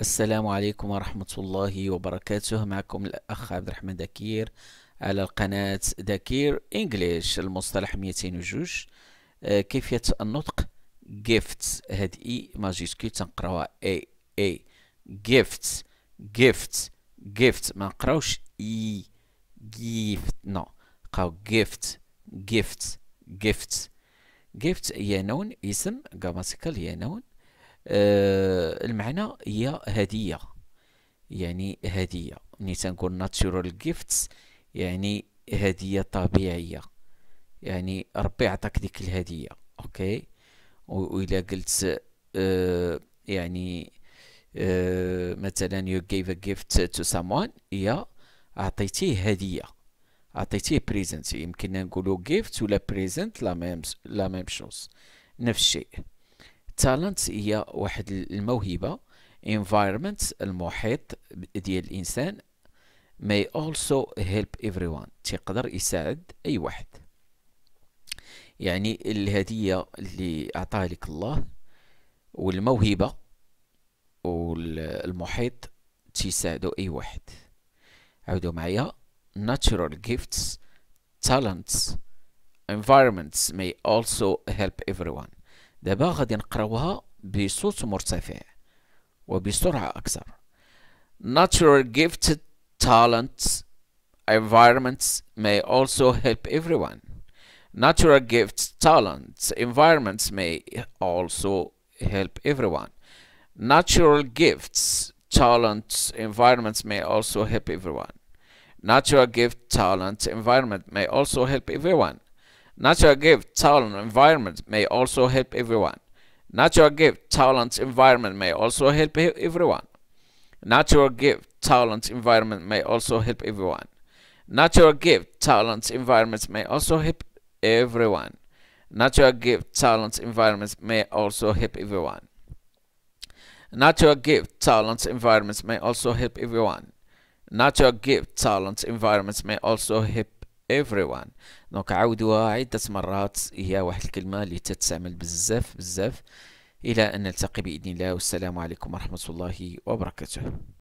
السلام عليكم ورحمة الله وبركاته معكم الأخ عبد الرحمن دكير على القناة دكير إنجليش المصطلح 202 آه، كيفية النطق gift هاد إي ماجيسكي تنقراوها إي إي gift gift gift ما نقراوش إي gift نو قاو gift gift gift gift هي نون اسم grammatical هي نون آه المعنى هي هديه يعني هديه ملي تنقول ناتشورال جيفتس يعني هديه طبيعيه يعني ربي عطاك ديك الهديه اوكي الى قلت آه يعني آه مثلا يو جيف ا جيفت تو سامون هي عطيتيه هديه عطيتيه بريزنت يمكن نقولو جيفت ولا بريزنت لا ميم لا ميم شوز نفس الشيء التالنت هي واحد الموهبه environment المحيط ديال الانسان may also help everyone تيقدر يساعد اي واحد يعني الهديه اللي اعطاها لك الله والموهبه والمحيط تيساعدوا اي واحد عاودوا معايا natural gifts talents environments may also help everyone دابا غادي نقراوها بصوت مرتفع وبسرعة أكثر Natural gifted talents environments may also help everyone Natural gifts, talents, environments may also help everyone. Natural gifts, talents, environments may also help everyone. Natural gift, talents environment may also help everyone. Natural gift, talent, environment may also help everyone. Natural gift, talent, environment may also help everyone. Natural gift, talent, environment may also help everyone. Natural gift, talent, environment may also help everyone. Natural gift, talent, environment may also help everyone. Natural gift, talents, environments may also help everyone. Natural gift, talents, environments may also help everyone دونك عاودوها عدة مرات هي واحد الكلمة اللي تتستعمل بزاف بزاف إلى أن نلتقي بإذن الله والسلام عليكم ورحمة الله وبركاته